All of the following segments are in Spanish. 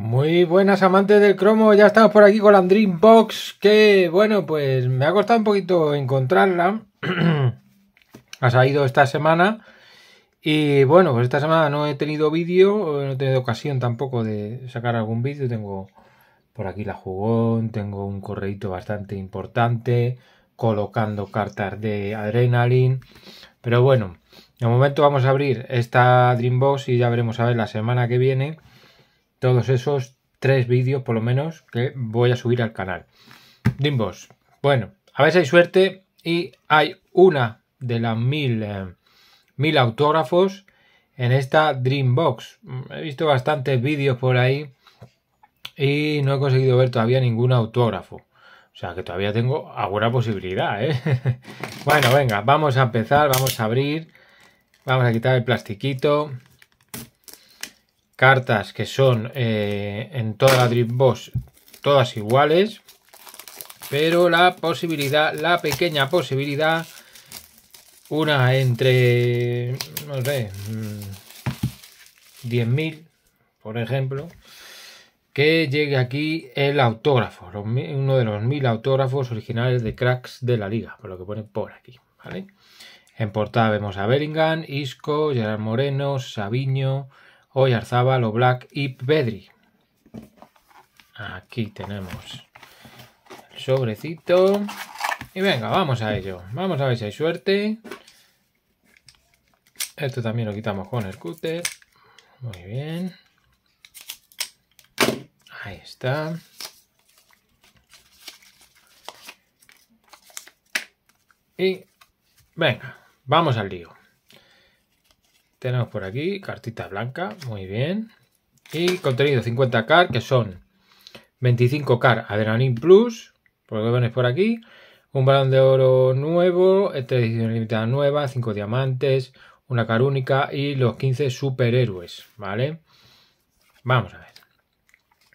Muy buenas amantes del cromo, ya estamos por aquí con la Dreambox, que bueno, pues me ha costado un poquito encontrarla. ha salido esta semana. Y bueno, pues esta semana no he tenido vídeo, no he tenido ocasión tampoco de sacar algún vídeo. Tengo por aquí la jugón, tengo un correito bastante importante, colocando cartas de adrenaline. Pero bueno, de momento vamos a abrir esta Dreambox y ya veremos a ver la semana que viene todos esos tres vídeos por lo menos que voy a subir al canal. Dreambox. bueno, a ver si hay suerte y hay una de las mil, eh, mil autógrafos en esta Dreambox. Mm, he visto bastantes vídeos por ahí y no he conseguido ver todavía ningún autógrafo. O sea que todavía tengo alguna posibilidad, ¿eh? bueno, venga, vamos a empezar, vamos a abrir, vamos a quitar el plastiquito cartas que son eh, en toda la Driftbox todas iguales, pero la posibilidad, la pequeña posibilidad, una entre, no sé, 10.000, mm, por ejemplo, que llegue aquí el autógrafo, uno de los 1.000 autógrafos originales de cracks de la liga, por lo que pone por aquí, En portada vemos a Bellingham, Isco, Gerard Moreno, Sabiño, Hoy lo Black y Bedri. Aquí tenemos el sobrecito. Y venga, vamos a ello. Vamos a ver si hay suerte. Esto también lo quitamos con el cúter. Muy bien. Ahí está. Y venga, vamos al lío. Tenemos por aquí cartita blanca, muy bien. Y contenido 50k, que son 25k Adrenalin Plus, por lo que por aquí. Un balón de oro nuevo, esta limitada nueva 5 diamantes, una única y los 15 superhéroes, ¿vale? Vamos a ver.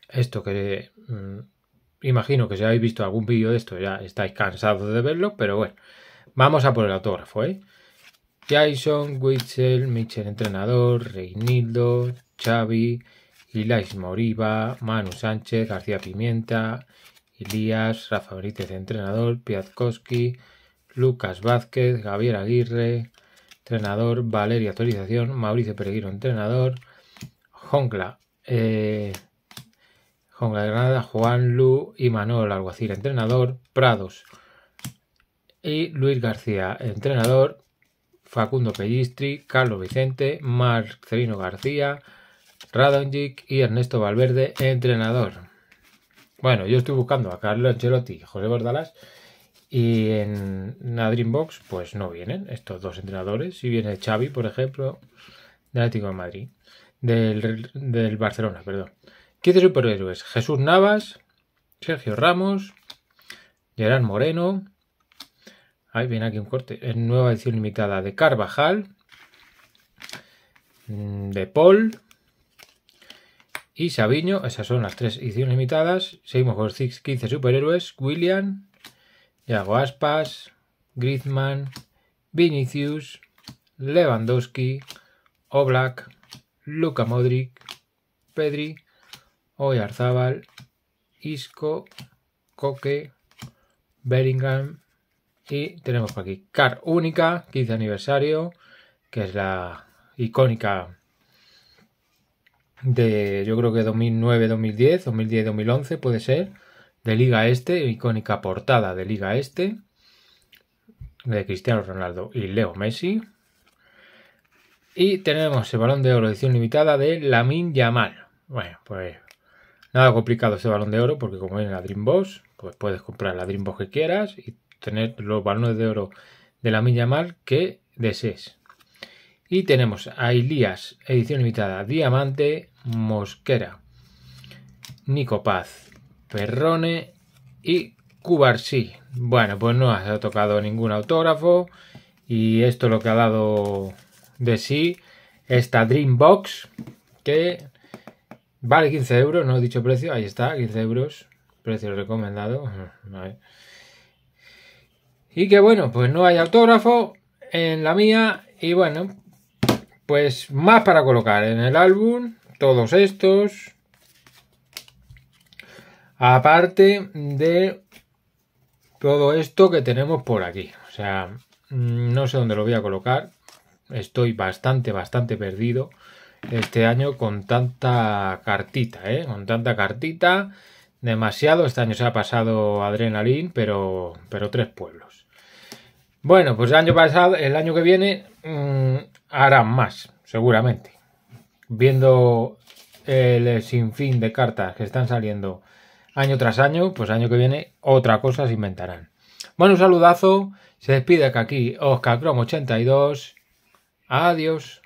Esto que mm, imagino que si habéis visto algún vídeo de esto ya estáis cansados de verlo, pero bueno, vamos a por el autógrafo, ¿eh? Jason, Witzel, Michel entrenador, Reinildo, Xavi, Ilais Moriba, Manu Sánchez, García Pimienta, Elías, Rafa Benítez entrenador, Piazkowski, Lucas Vázquez, Javier Aguirre, entrenador, Valeria Actualización, Mauricio Pereguiro entrenador, eh, Jongla, de Granada, Juan Lu y Manuel Alguacil entrenador, Prados y Luis García entrenador, Facundo Pellistri, Carlos Vicente, Marcelino García, Radonjic y Ernesto Valverde, entrenador. Bueno, yo estoy buscando a Carlos Ancelotti y José Bordalás y en la Dreambox pues no vienen estos dos entrenadores. Si viene Xavi, por ejemplo, del Atlético de Madrid, del, del Barcelona, perdón. 15 superhéroes, Jesús Navas, Sergio Ramos, Gerard Moreno, Ahí viene aquí un corte. Es nueva edición limitada de Carvajal, mm, de Paul y Sabiño. Esas son las tres ediciones limitadas. Seguimos con 15 superhéroes. William, Yago Aspas, Griezmann, Vinicius, Lewandowski, Oblak, luca Modric, Pedri, Oyarzábal, Isco, Coque, Bellingham, y tenemos por aquí Car Única, 15 aniversario, que es la icónica de yo creo que 2009, 2010, 2010, 2011 puede ser, de Liga Este, icónica portada de Liga Este, de Cristiano Ronaldo y Leo Messi. Y tenemos el balón de oro edición limitada de Lamin Yamal. Bueno, pues nada complicado ese balón de oro porque como es la Dream Dreambox, pues puedes comprar la Dream Dreambox que quieras y tener los balones de oro de la milla mal que desees. Y tenemos a Ilías, edición limitada, Diamante, Mosquera, Nico Paz, Perrone y Cubarsí. Bueno, pues no ha tocado ningún autógrafo y esto lo que ha dado de sí esta box que vale 15 euros, no he dicho precio, ahí está, 15 euros, precio recomendado. Y que bueno, pues no hay autógrafo en la mía. Y bueno, pues más para colocar en el álbum. Todos estos. Aparte de todo esto que tenemos por aquí. O sea, mm, no sé dónde lo voy a colocar. Estoy bastante, bastante perdido este año con tanta cartita, ¿eh? Con tanta cartita demasiado. Este año se ha pasado adrenalín, pero, pero tres pueblos. Bueno, pues el año pasado, el año que viene mm, harán más, seguramente. Viendo el sinfín de cartas que están saliendo año tras año, pues año que viene otra cosa se inventarán. Bueno, un saludazo. Se despide que aquí Oscar Crom 82. Adiós.